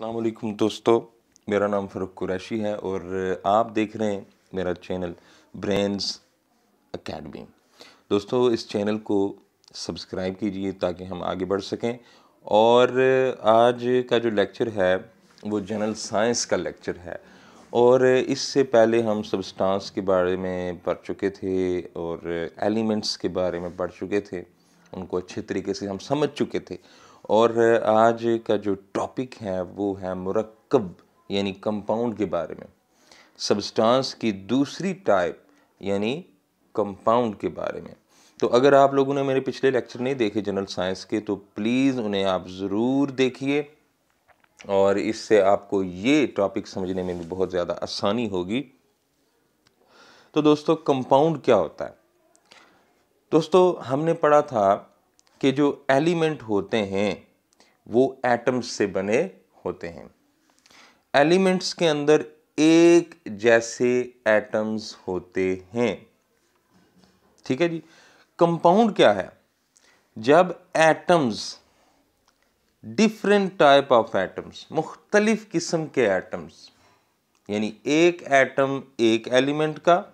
अल्लाम दोस्तों मेरा नाम फरुख कुरैशी है और आप देख रहे हैं मेरा चैनल ब्रेंस एकेडमी दोस्तों इस चैनल को सब्सक्राइब कीजिए ताकि हम आगे बढ़ सकें और आज का जो लेक्चर है वो जनरल साइंस का लेक्चर है और इससे पहले हम सबस्टांस के बारे में पढ़ चुके थे और एलिमेंट्स के बारे में पढ़ चुके थे उनको अच्छे तरीके से हम समझ चुके थे और आज का जो टॉपिक है वो है मुरक्कब यानी कंपाउंड के बारे में सब्सटेंस की दूसरी टाइप यानी कंपाउंड के बारे में तो अगर आप लोगों ने मेरे पिछले लेक्चर नहीं देखे जनरल साइंस के तो प्लीज़ उन्हें आप ज़रूर देखिए और इससे आपको ये टॉपिक समझने में भी बहुत ज़्यादा आसानी होगी तो दोस्तों कंपाउंड क्या होता है दोस्तों हमने पढ़ा था के जो एलिमेंट होते हैं वो एटम्स से बने होते हैं एलिमेंट्स के अंदर एक जैसे एटम्स होते हैं ठीक है जी कंपाउंड क्या है जब atoms different type of atoms मुख्तलिफ किस्म के एटम्स यानी एक एटम एक एलिमेंट का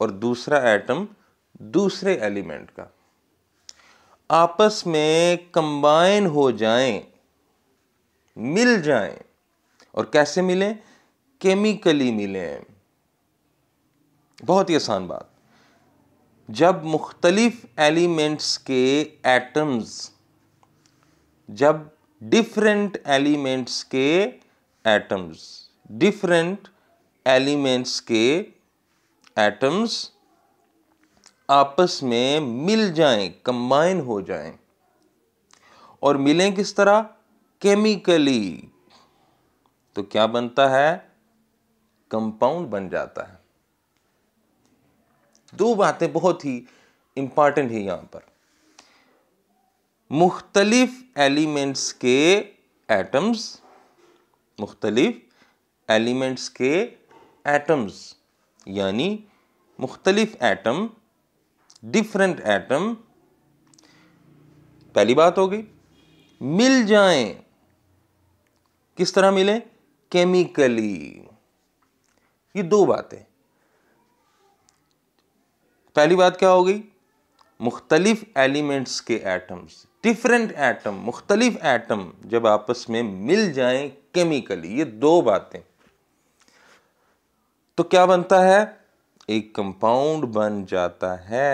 और दूसरा एटम दूसरे एलिमेंट का आपस में कंबाइन हो जाएं मिल जाएं और कैसे मिलें केमिकली मिलें बहुत ही आसान बात जब मुख्तलिफ एलिमेंट्स के एटम्स जब डिफरेंट एलिमेंट्स के एटम्स डिफरेंट एलिमेंट्स के एटम्स आपस में मिल जाएं कंबाइन हो जाएं और मिलें किस तरह केमिकली तो क्या बनता है कंपाउंड बन जाता है दो बातें बहुत ही इंपॉर्टेंट है यहां पर मुख्तलिफ एलिमेंट्स के एटम्स मुख्तलिफ एलिमेंट्स के एटम्स यानी मुख्तलिफ एटम डिफरेंट एटम पहली बात हो गई मिल जाएं किस तरह मिले केमिकली ये दो बातें पहली बात क्या हो गई मुख्तलिफ एलिमेंट्स के एटम्स डिफरेंट एटम मुख्तलिफ एटम जब आपस में मिल जाएं केमिकली ये दो बातें तो क्या बनता है एक कंपाउंड बन जाता है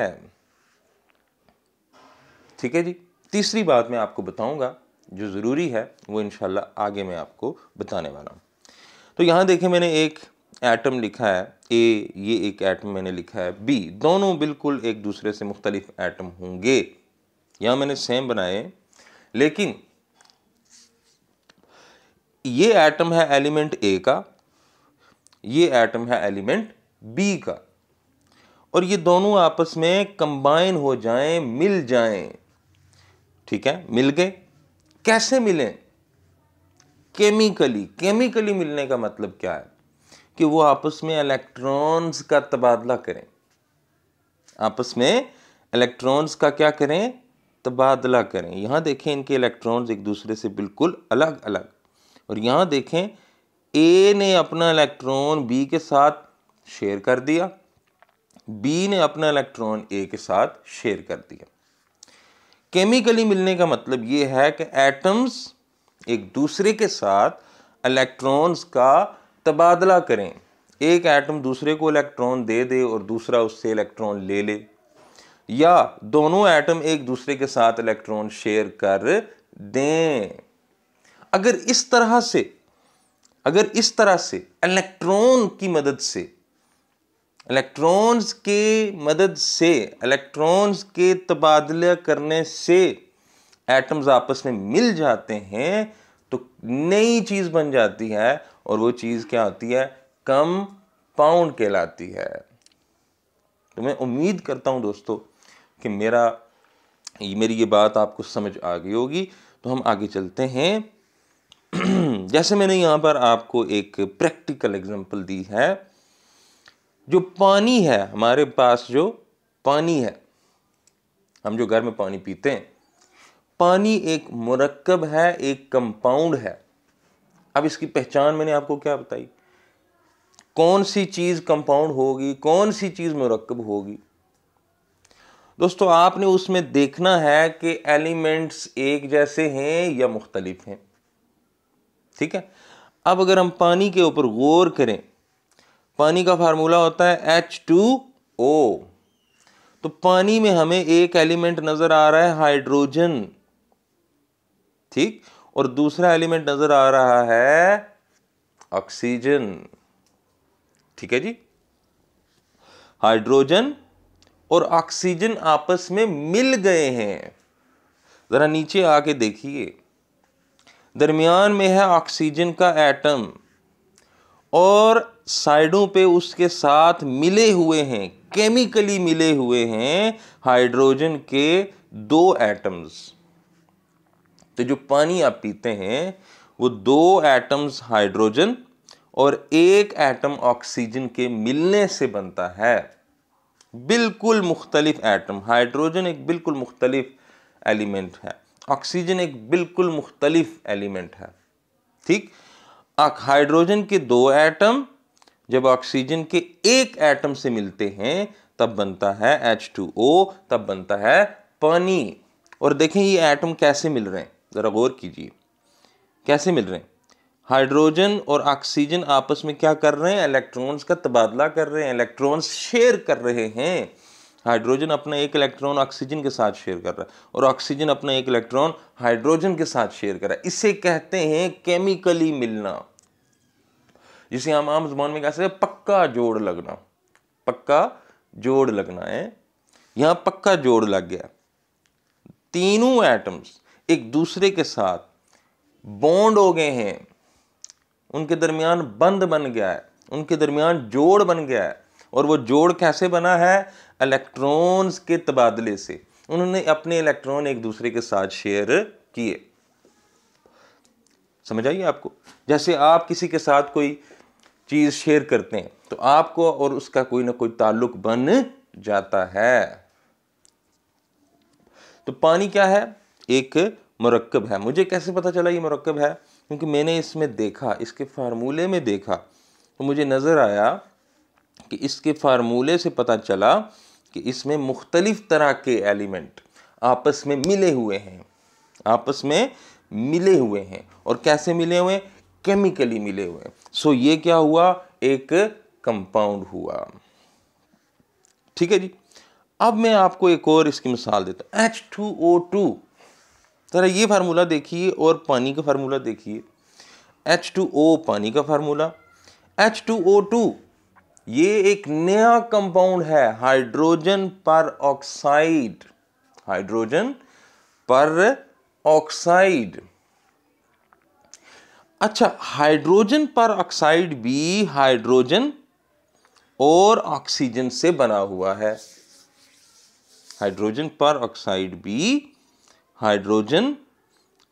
ठीक है जी तीसरी बात मैं आपको बताऊंगा जो ज़रूरी है वो इनशाला आगे मैं आपको बताने वाला हूं तो यहां देखें मैंने एक एटम लिखा है ए ये एक एटम मैंने लिखा है बी दोनों बिल्कुल एक दूसरे से मुख्तलिफ एटम होंगे यहां मैंने सेम बनाए लेकिन ये एटम है एलिमेंट ए का ये एटम है एलिमेंट बी का और ये दोनों आपस में कंबाइन हो जाएं मिल जाएं ठीक है मिल गए कैसे मिलें केमिकली केमिकली मिलने का मतलब क्या है कि वो आपस में इलेक्ट्रॉन्स का तबादला करें आपस में इलेक्ट्रॉन्स का क्या करें तबादला करें यहां देखें इनके इलेक्ट्रॉन्स एक दूसरे से बिल्कुल अलग अलग और यहां देखें ए ने अपना इलेक्ट्रॉन बी के साथ शेयर कर दिया बी ने अपना इलेक्ट्रॉन ए के साथ शेयर कर दिया केमिकली मिलने का मतलब ये है कि एटम्स एक दूसरे के साथ इलेक्ट्रॉन्स का तबादला करें एक एटम दूसरे को इलेक्ट्रॉन दे दे और दूसरा उससे इलेक्ट्रॉन ले ले या दोनों एटम एक दूसरे के साथ इलेक्ट्रॉन शेयर कर दें अगर इस तरह से अगर इस तरह से इलेक्ट्रॉन की मदद से इलेक्ट्रॉन्स की मदद से इलेक्ट्रॉन्स के तबादले करने से एटम्स आपस में मिल जाते हैं तो नई चीज़ बन जाती है और वो चीज़ क्या होती है कम पाउंड कहलाती है तो मैं उम्मीद करता हूं दोस्तों कि मेरा मेरी ये बात आपको समझ आ गई होगी तो हम आगे चलते हैं जैसे मैंने यहाँ पर आपको एक प्रैक्टिकल एग्जांपल दी है जो पानी है हमारे पास जो पानी है हम जो घर में पानी पीते हैं पानी एक मुरक्कब है एक कंपाउंड है अब इसकी पहचान मैंने आपको क्या बताई कौन सी चीज़ कंपाउंड होगी कौन सी चीज़ मुरक्कब होगी दोस्तों आपने उसमें देखना है कि एलिमेंट्स एक जैसे हैं या मुख्तलिफ हैं ठीक है अब अगर हम पानी के ऊपर गौर करें पानी का फार्मूला होता है एच टू ओ तो पानी में हमें एक एलिमेंट नजर आ रहा है हाइड्रोजन ठीक और दूसरा एलिमेंट नजर आ रहा है ऑक्सीजन ठीक है जी हाइड्रोजन और ऑक्सीजन आपस में मिल गए हैं ज़रा नीचे आके देखिए दरमियान में है ऑक्सीजन का एटम और साइडों पे उसके साथ मिले हुए हैं केमिकली मिले हुए हैं हाइड्रोजन के दो एटम्स तो जो पानी आप पीते हैं वो दो एटम्स हाइड्रोजन और एक एटम ऑक्सीजन के मिलने से बनता है बिल्कुल मुख्तलिफ एटम हाइड्रोजन एक बिल्कुल मुख्तलिफ एलिमेंट है ऑक्सीजन एक बिल्कुल मुख्तलिफ एलिमेंट है ठीक हाइड्रोजन के दो एटम जब ऑक्सीजन के एक एटम से मिलते हैं तब बनता है H2O तब बनता है पानी और देखें ये एटम कैसे मिल रहे हैं ज़रा गौर कीजिए कैसे मिल रहे हैं हाइड्रोजन और ऑक्सीजन आपस में क्या कर रहे हैं इलेक्ट्रॉन्स का तबादला कर रहे हैं इलेक्ट्रॉन्स शेयर कर रहे हैं हाइड्रोजन अपना एक इलेक्ट्रॉन ऑक्सीजन के साथ शेयर कर रहा है और ऑक्सीजन अपना एक इलेक्ट्रॉन हाइड्रोजन के साथ शेयर कर रहा है इसे कहते हैं केमिकली मिलना जिसे हम आम जुबान में कह सकते हैं पक्का जोड़ लगना पक्का जोड़ लगना है यहां पक्का जोड़ लग गया तीनों एटम्स एक दूसरे के साथ बॉन्ड हो गए हैं उनके दरमियान बंद बन गया है उनके दरमियान जोड़ बन गया है और वो जोड़ कैसे बना है इलेक्ट्रॉन्स के तबादले से उन्होंने अपने इलेक्ट्रॉन एक दूसरे के साथ शेयर किए समझ आइए आपको जैसे आप किसी के साथ कोई चीज़ शेयर करते हैं तो आपको और उसका कोई ना कोई ताल्लुक बन जाता है तो पानी क्या है एक मरकब है मुझे कैसे पता चला ये मरकब है क्योंकि मैंने इसमें देखा इसके फार्मूले में देखा तो मुझे नज़र आया कि इसके फार्मूले से पता चला कि इसमें मुख्तलिफ़ तरह के एलिमेंट आपस में मिले हुए हैं आपस में मिले हुए हैं और कैसे मिले हुए केमिकली मिले हुए सो ये क्या हुआ एक कंपाउंड हुआ ठीक है जी अब मैं आपको एक और इसकी मिसाल देता हूं एच टू ओ टू जरा ये फार्मूला देखिए और पानी का फार्मूला देखिए एच टू ओ पानी का formula H two O two ये एक नया कंपाउंड है hydrogen peroxide hydrogen peroxide अच्छा हाइड्रोजन पर ऑक्साइड भी हाइड्रोजन और ऑक्सीजन से बना हुआ है हाइड्रोजन पर ऑक्साइड भी हाइड्रोजन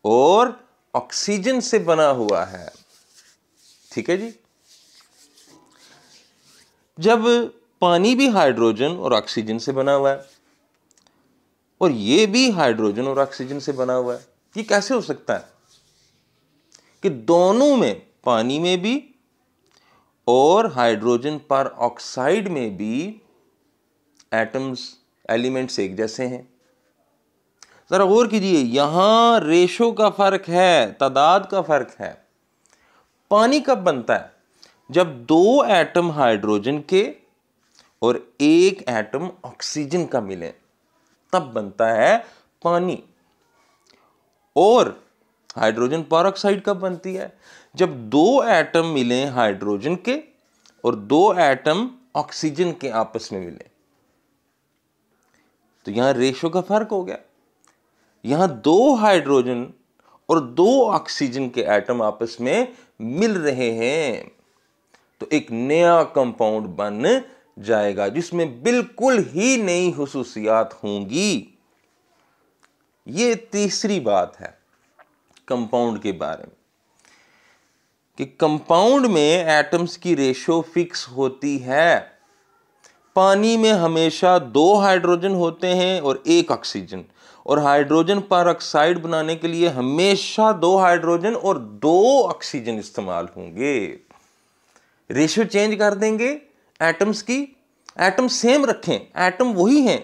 और ऑक्सीजन से बना हुआ है ठीक है जी जब पानी भी हाइड्रोजन और ऑक्सीजन से बना हुआ है और ये भी हाइड्रोजन और ऑक्सीजन से बना हुआ है ये कैसे हो सकता है कि दोनों में पानी में भी और हाइड्रोजन पर ऑक्साइड में भी एटम्स एलिमेंट्स एक जैसे हैं ज़रा गौर कीजिए यहां रेशो का फ़र्क है तादाद का फ़र्क है पानी कब बनता है जब दो एटम हाइड्रोजन के और एक एटम ऑक्सीजन का मिले तब बनता है पानी और हाइड्रोजन ऑक्साइड कब बनती है जब दो एटम मिले हाइड्रोजन के और दो एटम ऑक्सीजन के आपस में मिले तो यहां रेशो का फर्क हो गया यहां दो हाइड्रोजन और दो ऑक्सीजन के एटम आपस में मिल रहे हैं तो एक नया कंपाउंड बन जाएगा जिसमें बिल्कुल ही नई खसूसियात होंगी ये तीसरी बात है कंपाउंड के बारे में कि कंपाउंड में एटम्स की रेशो फिक्स होती है पानी में हमेशा दो हाइड्रोजन होते हैं और एक ऑक्सीजन और हाइड्रोजन पर ऑक्साइड बनाने के लिए हमेशा दो हाइड्रोजन और दो ऑक्सीजन इस्तेमाल होंगे रेशियो चेंज कर देंगे एटम्स की एटम सेम रखें एटम वही हैं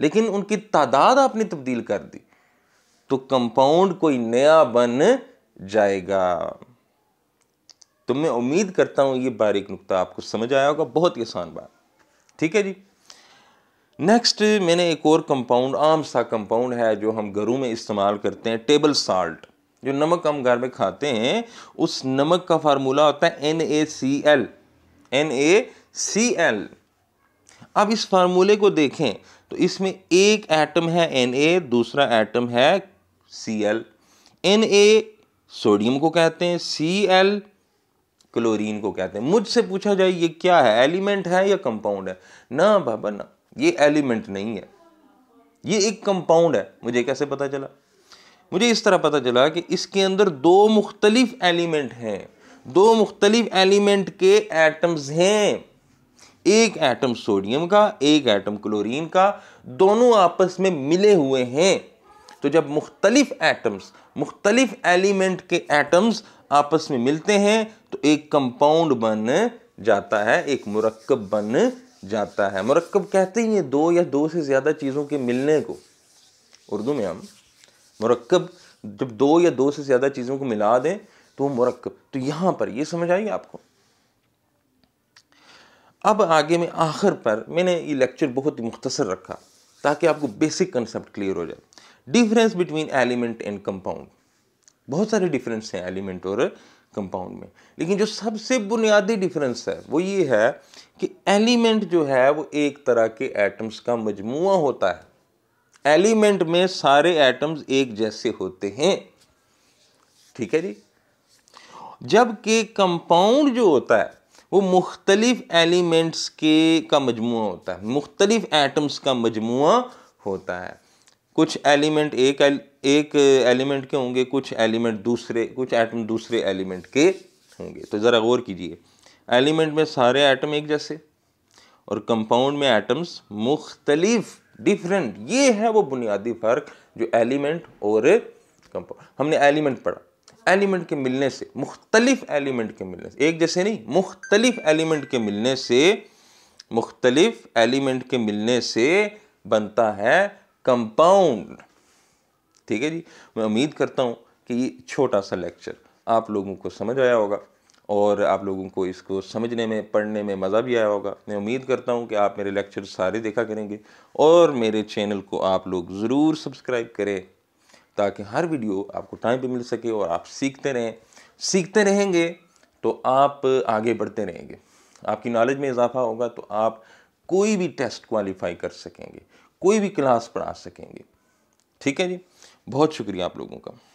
लेकिन उनकी तादाद आपने तब्दील कर दी तो कंपाउंड कोई नया बन जाएगा तो मैं उम्मीद करता हूं ये बारीक नुकता आपको समझ आया होगा बहुत ही आसान बात ठीक है जी नेक्स्ट मैंने एक और कंपाउंड आम सा कंपाउंड है जो हम घरों में इस्तेमाल करते हैं टेबल साल्ट जो नमक हम घर में खाते हैं उस नमक का फार्मूला होता है N A C L N A C L अब इस फार्मूले को देखें तो इसमें एक एटम है एन ए दूसरा एटम है C L N A sodium को कहते हैं सी एल क्लोरीन को कहते हैं मुझसे पूछा जाए ये क्या है एलिमेंट है या कंपाउंड है ना बाबा ना ये एलिमेंट नहीं है ये एक कंपाउंड है मुझे कैसे पता चला मुझे इस तरह पता चला कि इसके अंदर दो मुख्तलिफ एलिमेंट हैं दो मुख्तलिफ एलिमेंट के एटम्स हैं एक एटम सोडियम का एक एटम क्लोरीन का दोनों आपस में मिले हुए हैं तो जब मुख्तलिफ एटम्स मुख्तलिफ एलिमेंट के एटम्स आपस में मिलते हैं तो एक कंपाउंड बन जाता है एक मुरक्कब बन जाता है मुरक्कब कहते ही हैं दो या दो से ज़्यादा चीज़ों के मिलने को उर्दू में हम मरकब जब दो या दो से ज़्यादा चीज़ों को मिला दें तो मरकब तो यहाँ पर ये समझ आई आपको अब आगे में आखिर पर मैंने ये लेक्चर बहुत ही मुख्तसर रखा ताकि आपको बेसिक कंसेप्ट क्लियर हो जाए difference between element and compound बहुत सारे डिफरेंस हैं एलिमेंट और कंपाउंड में लेकिन जो सबसे बुनियादी डिफरेंस है वो ये है कि एलिमेंट जो है वो एक तरह के एटम्स का मजमू होता है एलिमेंट में सारे एटम्स एक जैसे होते हैं ठीक है जी जबकि कंपाउंड जो होता है वो मुख्तलिफ एलिमेंट्स के का मजमु होता है मुख्तलिफ एटम्स का मजमु होता है कुछ एलिमेंट एक एल, एक एलिमेंट के होंगे कुछ एलिमेंट दूसरे कुछ एटम दूसरे एलिमेंट के होंगे तो ज़रा गौर कीजिए एलिमेंट में सारे एटम एक जैसे और कंपाउंड में एटम्स मुख्तलिफ डिफरेंट ये है वो बुनियादी फ़र्क जो एलिमेंट और कंपाउंड हमने एलिमेंट पढ़ा एलिमेंट के मिलने से मुख्तलिफ एलिमेंट के मिलने से एक जैसे नहीं मुख्तलिफ एलिमेंट के मिलने से मुख्तलिफ एलिमेंट के मिलने से बनता है कंपाउंड ठीक है जी मैं उम्मीद करता हूँ कि ये छोटा सा लेक्चर आप लोगों को समझ आया होगा और आप लोगों को इसको समझने में पढ़ने में मज़ा भी आया होगा मैं उम्मीद करता हूँ कि आप मेरे लेक्चर सारे देखा करेंगे और मेरे चैनल को आप लोग ज़रूर सब्सक्राइब करें ताकि हर वीडियो आपको टाइम पे मिल सके और आप सीखते रहें सीखते रहेंगे तो आप आगे बढ़ते रहेंगे आपकी नॉलेज में इजाफा होगा तो आप कोई भी टेस्ट क्वालिफाई कर सकेंगे कोई भी क्लास पढ़ा सकेंगे ठीक है जी बहुत शुक्रिया आप लोगों का